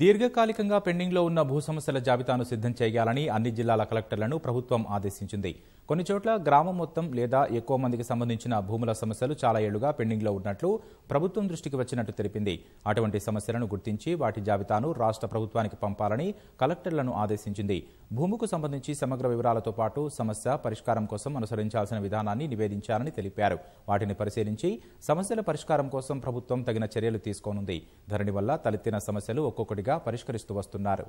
దీర్ఘకాలికంగా పెండింగ్లో ఉన్న భూ సమస్యల జాబితాను సిద్ధం చేయాలని అన్ని జిల్లాల కలెక్టర్లను ప్రభుత్వం ఆదేశించింది కొన్ని చోట్ల గ్రామం మొత్తం లేదా ఎక్కువ మందికి సంబంధించిన భూముల సమస్యలు చాలా ఏళ్లుగా పెండింగ్లో ఉన్నట్లు ప్రభుత్వం దృష్టికి వచ్చినట్టు తెలిపింది అటువంటి సమస్యలను గుర్తించి వాటి జాబితాను రాష్ట్ర ప్రభుత్వానికి పంపాలని కలెక్టర్లను ఆదేశించింది భూముకు సంబంధించి సమగ్ర వివరాలతో పాటు సమస్య పరిష్కారం కోసం అనుసరించాల్సిన విధానాన్ని నివేదించాలని తెలిపారు వాటిని పరిశీలించి సమస్యల పరిష్కారం కోసం ప్రభుత్వం తగిన చర్యలు తీసుకోనుంది ధరణి వల్ల తలెత్తిన సమస్యలు ఒక్కొక్కటి ఇబ్బందిగా పరిష్కరిస్తూ వస్తున్నారు